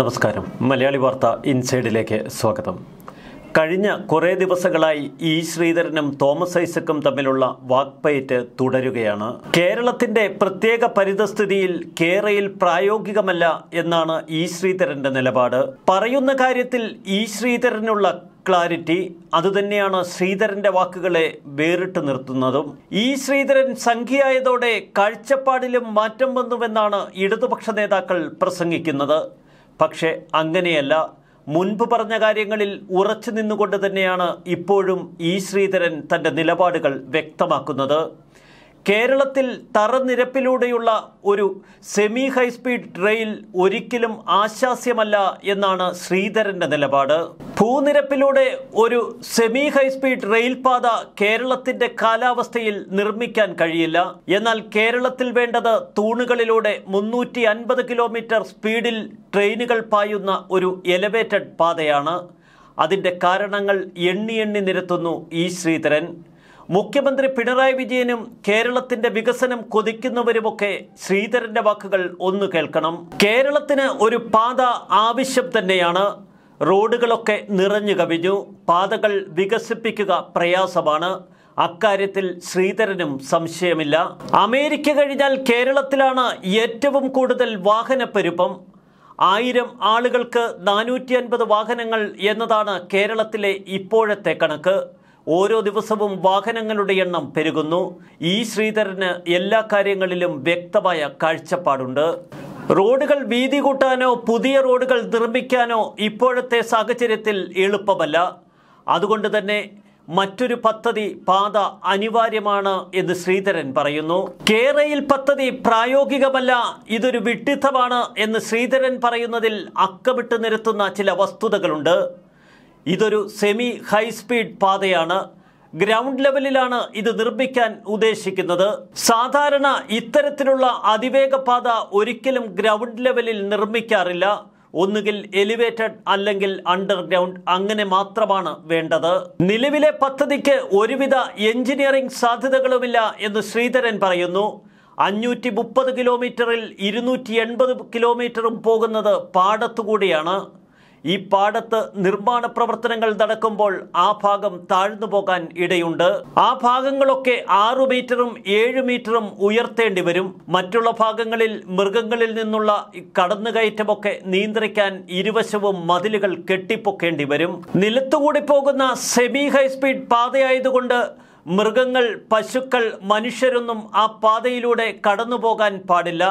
നമസ്കാരം മലയാളി വാർത്ത ഇൻസൈഡിലേക്ക് സ്വാഗതം കഴിഞ്ഞ കുറേ ദിവസങ്ങളായി ഇ ശ്രീധരനും തോമസ് ഐസക്കും തമ്മിലുള്ള വാക്പയറ്റ് തുടരുകയാണ് കേരളത്തിന്റെ പ്രത്യേക പരിതസ്ഥിതിയിൽ കേരയിൽ പ്രായോഗികമല്ല എന്നാണ് ഇ ശ്രീധരന്റെ നിലപാട് പറയുന്ന കാര്യത്തിൽ ഇ ശ്രീധരനുള്ള ക്ലാരിറ്റി അതുതന്നെയാണ് ശ്രീധരന്റെ വാക്കുകളെ വേറിട്ട് നിർത്തുന്നതും ഈ ശ്രീധരൻ സംഖ്യയായതോടെ കാഴ്ചപ്പാടിലും മാറ്റം വന്നുവെന്നാണ് ഇടതുപക്ഷ നേതാക്കൾ പ്രസംഗിക്കുന്നത് പക്ഷേ അങ്ങനെയല്ല മുൻപ് പറഞ്ഞ കാര്യങ്ങളിൽ ഉറച്ചു നിന്നുകൊണ്ട് തന്നെയാണ് ഇപ്പോഴും ഈ ശ്രീധരൻ തന്റെ നിലപാടുകൾ വ്യക്തമാക്കുന്നത് കേരളത്തിൽ തറനിരപ്പിലൂടെയുള്ള ഒരു സെമി ഹൈസ്പീഡ് റെയിൽ ഒരിക്കലും ആശാസ്യമല്ല എന്നാണ് ശ്രീധരന്റെ നിലപാട് ഭൂനിരപ്പിലൂടെ ഒരു സെമി ഹൈസ്പീഡ് റെയിൽ പാത കേരളത്തിന്റെ കാലാവസ്ഥയിൽ നിർമ്മിക്കാൻ കഴിയില്ല എന്നാൽ കേരളത്തിൽ വേണ്ടത് തൂണുകളിലൂടെ മുന്നൂറ്റി അൻപത് കിലോമീറ്റർ സ്പീഡിൽ ട്രെയിനുകൾ പായുന്ന ഒരു എലവേറ്റഡ് പാതയാണ് അതിൻ്റെ കാരണങ്ങൾ എണ്ണി എണ്ണി നിരത്തുന്നു ഈ ശ്രീധരൻ മുഖ്യമന്ത്രി പിണറായി വിജയനും കേരളത്തിന്റെ വികസനം കൊതിക്കുന്നവരുമൊക്കെ ശ്രീധരന്റെ വാക്കുകൾ ഒന്ന് കേൾക്കണം കേരളത്തിന് ഒരു പാത ആവശ്യം തന്നെയാണ് റോഡുകളൊക്കെ നിറഞ്ഞു കവിഞ്ഞു പാതകൾ വികസിപ്പിക്കുക പ്രയാസമാണ് അക്കാര്യത്തിൽ ശ്രീധരനും സംശയമില്ല അമേരിക്ക കഴിഞ്ഞാൽ കേരളത്തിലാണ് ഏറ്റവും കൂടുതൽ വാഹനപ്പെരുപ്പം ആയിരം ആളുകൾക്ക് നാനൂറ്റി അൻപത് വാഹനങ്ങൾ എന്നതാണ് കേരളത്തിലെ ഇപ്പോഴത്തെ കണക്ക് ഓരോ ദിവസവും വാഹനങ്ങളുടെ എണ്ണം പെരുകുന്നു ഈ ശ്രീധരന് എല്ലാ കാര്യങ്ങളിലും വ്യക്തമായ കാഴ്ചപ്പാടുണ്ട് റോഡുകൾ വീതി കൂട്ടാനോ പുതിയ റോഡുകൾ നിർമ്മിക്കാനോ ഇപ്പോഴത്തെ സാഹചര്യത്തിൽ എളുപ്പമല്ല അതുകൊണ്ട് തന്നെ മറ്റൊരു പദ്ധതി പാത അനിവാര്യമാണ് എന്ന് ശ്രീധരൻ പറയുന്നു കേരയിൽ പദ്ധതി പ്രായോഗികമല്ല ഇതൊരു വിഡ്ഢിത്തമാണ് എന്ന് ശ്രീധരൻ പറയുന്നതിൽ അക്കമിട്ട് നിരത്തുന്ന ചില വസ്തുതകളുണ്ട് ഇതൊരു സെമി ഹൈ സ്പീഡ് പാതയാണ് ഗ്രൗണ്ട് ലെവലിലാണ് ഇത് നിർമ്മിക്കാൻ ഉദ്ദേശിക്കുന്നത് സാധാരണ ഇത്തരത്തിലുള്ള അതിവേഗ പാത ഒരിക്കലും ഗ്രൗണ്ട് ലെവലിൽ നിർമ്മിക്കാറില്ല ഒന്നുകിൽ എലിവേറ്റഡ് അല്ലെങ്കിൽ അണ്ടർഗ്രൗണ്ട് അങ്ങനെ മാത്രമാണ് വേണ്ടത് നിലവിലെ പദ്ധതിക്ക് ഒരുവിധ എഞ്ചിനീയറിംഗ് സാധ്യതകളുമില്ല എന്ന് ശ്രീധരൻ പറയുന്നു അഞ്ഞൂറ്റി മുപ്പത് കിലോമീറ്ററിൽ ഇരുന്നൂറ്റി എൺപത് കിലോമീറ്ററും പോകുന്നത് പാടത്തുകൂടിയാണ് ഈ പാടത്ത് നിർമ്മാണ പ്രവർത്തനങ്ങൾ നടക്കുമ്പോൾ ആ ഭാഗം താഴ്ന്നു പോകാൻ ഇടയുണ്ട് ആ ഭാഗങ്ങളൊക്കെ ആറു മീറ്ററും ഏഴ് മീറ്ററും ഉയർത്തേണ്ടി വരും മറ്റുള്ള ഭാഗങ്ങളിൽ മൃഗങ്ങളിൽ നിന്നുള്ള കടന്നുകയറ്റമൊക്കെ നിയന്ത്രിക്കാൻ ഇരുവശവും മതിലുകൾ കെട്ടിപ്പൊക്കേണ്ടി വരും നിലത്തുകൂടി പോകുന്ന സെമി ഹൈസ്പീഡ് പാതയായതുകൊണ്ട് മൃഗങ്ങൾ പശുക്കൾ മനുഷ്യരൊന്നും ആ പാതയിലൂടെ കടന്നുപോകാൻ പാടില്ല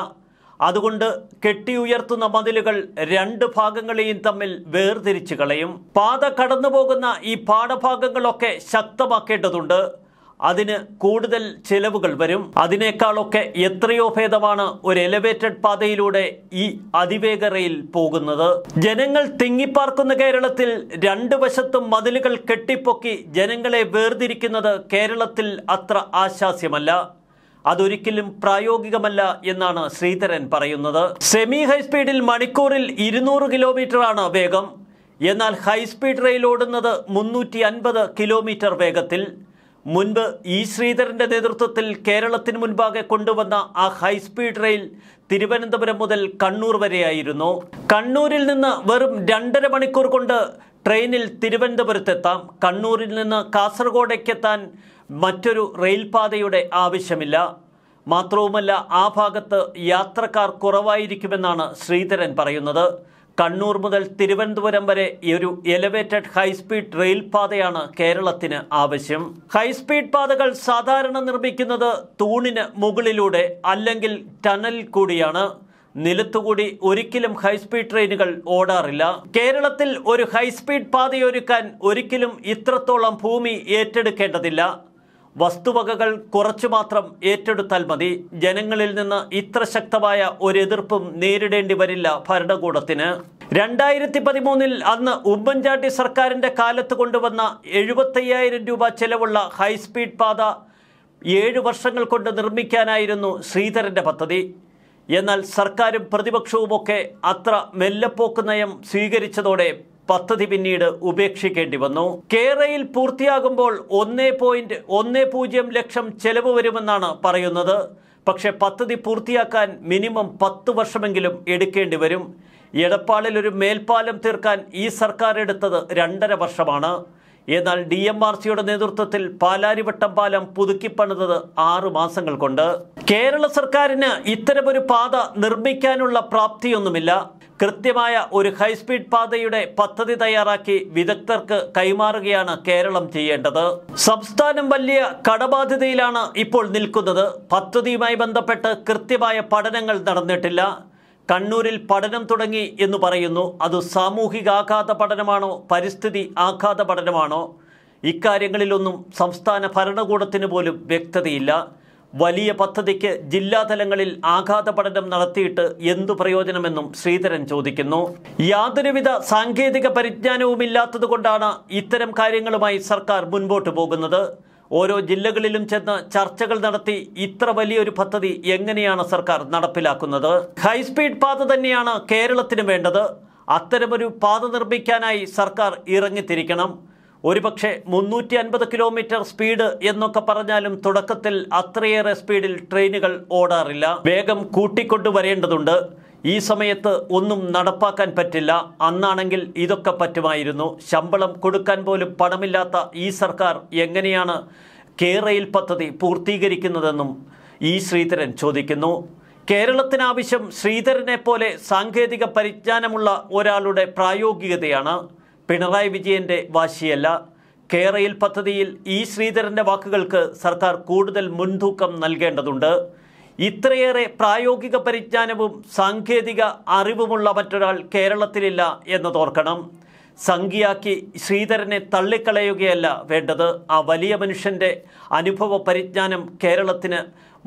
അതുകൊണ്ട് കെട്ടിയുയർത്തുന്ന മതിലുകൾ രണ്ട് ഭാഗങ്ങളെയും തമ്മിൽ വേർതിരിച്ചു കളയും പാത കടന്നുപോകുന്ന ഈ പാഠഭാഗങ്ങളൊക്കെ ശക്തമാക്കേണ്ടതുണ്ട് അതിന് കൂടുതൽ ചെലവുകൾ വരും അതിനേക്കാളൊക്കെ എത്രയോ ഭേദമാണ് ഒരു എലിവേറ്റഡ് പാതയിലൂടെ ഈ അതിവേഗ റെയിൽ പോകുന്നത് ജനങ്ങൾ തിങ്ങിപ്പാർക്കുന്ന കേരളത്തിൽ രണ്ടു വശത്തും മതിലുകൾ കെട്ടിപ്പൊക്കി ജനങ്ങളെ വേർതിരിക്കുന്നത് കേരളത്തിൽ അത്ര ആശാസ്യമല്ല അതൊരിക്കലും പ്രായോഗികമല്ല എന്നാണ് ശ്രീധരൻ പറയുന്നത് സെമി ഹൈസ്പീഡിൽ മണിക്കൂറിൽ ഇരുന്നൂറ് കിലോമീറ്ററാണ് വേഗം എന്നാൽ ഹൈസ്പീഡ് റെയിൽ ഓടുന്നത് മുന്നൂറ്റി അൻപത് കിലോമീറ്റർ വേഗത്തിൽ മുൻപ് ഇ ശ്രീധരൻ്റെ നേതൃത്വത്തിൽ കേരളത്തിന് മുൻപാകെ കൊണ്ടുവന്ന ആ ഹൈസ്പീഡ് റെയിൽ തിരുവനന്തപുരം മുതൽ കണ്ണൂർ വരെയായിരുന്നു കണ്ണൂരിൽ നിന്ന് വെറും രണ്ടര മണിക്കൂർ കൊണ്ട് ട്രെയിനിൽ തിരുവനന്തപുരത്തെത്താം കണ്ണൂരിൽ നിന്ന് കാസർഗോഡേക്കെത്താൻ മറ്റൊരു റെയിൽപാതയുടെ ആവശ്യമില്ല മാത്രവുമല്ല ആ ഭാഗത്ത് യാത്രക്കാർ കുറവായിരിക്കുമെന്നാണ് ശ്രീധരൻ പറയുന്നത് കണ്ണൂർ മുതൽ തിരുവനന്തപുരം വരെ ഒരു എലവേറ്റഡ് ഹൈസ്പീഡ് റെയിൽ പാതയാണ് കേരളത്തിന് ആവശ്യം ഹൈസ്പീഡ് പാതകൾ സാധാരണ നിർമ്മിക്കുന്നത് തൂണിന് മുകളിലൂടെ അല്ലെങ്കിൽ ടണൽ കൂടിയാണ് നിലത്തുകൂടി ഒരിക്കലും ഹൈസ്പീഡ് ട്രെയിനുകൾ ഓടാറില്ല കേരളത്തിൽ ഒരു ഹൈസ്പീഡ് പാതയൊരുക്കാൻ ഒരിക്കലും ഇത്രത്തോളം ഭൂമി ഏറ്റെടുക്കേണ്ടതില്ല വസ്തുവകകൾ കുറച്ചു മാത്രം ഏറ്റെടുത്താൽ മതി ജനങ്ങളിൽ നിന്ന് ഇത്ര ശക്തമായ ഒരു എതിർപ്പും നേരിടേണ്ടി വരില്ല ഭരണകൂടത്തിന് രണ്ടായിരത്തി പതിമൂന്നിൽ അന്ന് ഉമ്മൻചാണ്ടി സർക്കാരിൻ്റെ കാലത്ത് കൊണ്ടുവന്ന എഴുപത്തയ്യായിരം രൂപ ചെലവുള്ള ഹൈസ്പീഡ് പാത ഏഴ് വർഷങ്ങൾ കൊണ്ട് നിർമ്മിക്കാനായിരുന്നു ശ്രീധരൻ്റെ പദ്ധതി എന്നാൽ സർക്കാരും പ്രതിപക്ഷവുമൊക്കെ അത്ര മെല്ലെപ്പോക്ക് നയം സ്വീകരിച്ചതോടെ പദ്ധതി പിന്നീട് ഉപേക്ഷിക്കേണ്ടി വന്നു കേരയിൽ പൂർത്തിയാകുമ്പോൾ ഒന്നേ പോയിന്റ് ഒന്നേ പൂജ്യം ലക്ഷം ചെലവ് വരുമെന്നാണ് പറയുന്നത് പക്ഷേ പദ്ധതി പൂർത്തിയാക്കാൻ മിനിമം പത്ത് വർഷമെങ്കിലും എടുക്കേണ്ടി വരും എടപ്പാളിൽ ഒരു മേൽപ്പാലം തീർക്കാൻ ഈ സർക്കാർ എടുത്തത് രണ്ടര വർഷമാണ് എന്നാൽ ഡി എം ആർ സിയുടെ നേതൃത്വത്തിൽ പാലാരിവട്ടം പാലം പുതുക്കിപ്പണിതത് ആറു മാസങ്ങൾ കൊണ്ട് കേരള സർക്കാരിന് ഇത്തരമൊരു പാത നിർമ്മിക്കാനുള്ള പ്രാപ്തിയൊന്നുമില്ല കൃത്യമായ ഒരു ഹൈസ്പീഡ് പാതയുടെ പദ്ധതി തയ്യാറാക്കി വിദഗ്ധർക്ക് കൈമാറുകയാണ് കേരളം ചെയ്യേണ്ടത് സംസ്ഥാനം വലിയ കടബാധ്യതയിലാണ് ഇപ്പോൾ നിൽക്കുന്നത് പദ്ധതിയുമായി ബന്ധപ്പെട്ട് കൃത്യമായ പഠനങ്ങൾ നടന്നിട്ടില്ല കണ്ണൂരിൽ പഠനം തുടങ്ങി എന്ന് പറയുന്നു അത് സാമൂഹികാഘാത പഠനമാണോ പരിസ്ഥിതി ആഘാത പഠനമാണോ ഇക്കാര്യങ്ങളിലൊന്നും സംസ്ഥാന ഭരണകൂടത്തിന് പോലും വ്യക്തതയില്ല വലിയ പദ്ധതിക്ക് ജില്ലാതലങ്ങളിൽ ആഘാത പഠനം നടത്തിയിട്ട് എന്തു പ്രയോജനമെന്നും ശ്രീധരൻ ചോദിക്കുന്നു യാതൊരുവിധ സാങ്കേതിക പരിജ്ഞാനവുമില്ലാത്തതുകൊണ്ടാണ് ഇത്തരം കാര്യങ്ങളുമായി സർക്കാർ മുൻപോട്ട് പോകുന്നത് ഓരോ ജില്ലകളിലും ചെന്ന് ചർച്ചകൾ നടത്തി ഇത്ര വലിയൊരു പദ്ധതി എങ്ങനെയാണ് സർക്കാർ നടപ്പിലാക്കുന്നത് ഹൈസ്പീഡ് പാത തന്നെയാണ് കേരളത്തിന് വേണ്ടത് അത്തരമൊരു പാത നിർമ്മിക്കാനായി സർക്കാർ ഇറങ്ങിത്തിരിക്കണം ഒരുപക്ഷെ മുന്നൂറ്റി അൻപത് കിലോമീറ്റർ സ്പീഡ് എന്നൊക്കെ പറഞ്ഞാലും തുടക്കത്തിൽ അത്രയേറെ സ്പീഡിൽ ട്രെയിനുകൾ ഓടാറില്ല വേഗം കൂട്ടിക്കൊണ്ടുവരേണ്ടതുണ്ട് ഈ സമയത്ത് ഒന്നും നടപ്പാക്കാൻ പറ്റില്ല അന്നാണെങ്കിൽ ഇതൊക്കെ പറ്റുമായിരുന്നു ശമ്പളം കൊടുക്കാൻ പോലും പണമില്ലാത്ത ഈ സർക്കാർ എങ്ങനെയാണ് കേരയിൽ പദ്ധതി പൂർത്തീകരിക്കുന്നതെന്നും ഇ ശ്രീധരൻ ചോദിക്കുന്നു കേരളത്തിനാവശ്യം ശ്രീധരനെ പോലെ സാങ്കേതിക പരിജ്ഞാനമുള്ള ഒരാളുടെ പ്രായോഗികതയാണ് പിണറായി വിജയന്റെ വാശിയല്ല കേരയിൽ പദ്ധതിയിൽ ഇ ശ്രീധരന്റെ വാക്കുകൾക്ക് സർക്കാർ കൂടുതൽ മുൻതൂക്കം നൽകേണ്ടതുണ്ട് ഇത്രയേറെ പ്രായോഗിക പരിജ്ഞാനവും സാങ്കേതിക അറിവുമുള്ള മറ്റൊരാൾ കേരളത്തിലില്ല എന്നതോർക്കണം സംഖ്യയാക്കി ശ്രീധരനെ തള്ളിക്കളയുകയല്ല വേണ്ടത് ആ വലിയ മനുഷ്യൻ്റെ അനുഭവ പരിജ്ഞാനം കേരളത്തിന്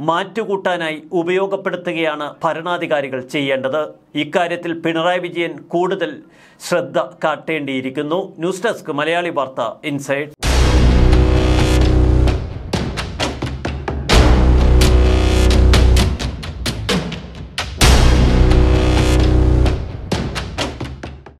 മാറ്റുകൂട്ടാനായി ഉപയോഗപ്പെടുത്തുകയാണ് ഭരണാധികാരികൾ ചെയ്യേണ്ടത് ഇക്കാര്യത്തിൽ പിണറായി വിജയൻ കൂടുതൽ ശ്രദ്ധ കാട്ടേണ്ടിയിരിക്കുന്നു ന്യൂസ് ഡെസ്ക് മലയാളി വാർത്ത ഇൻസൈഡ്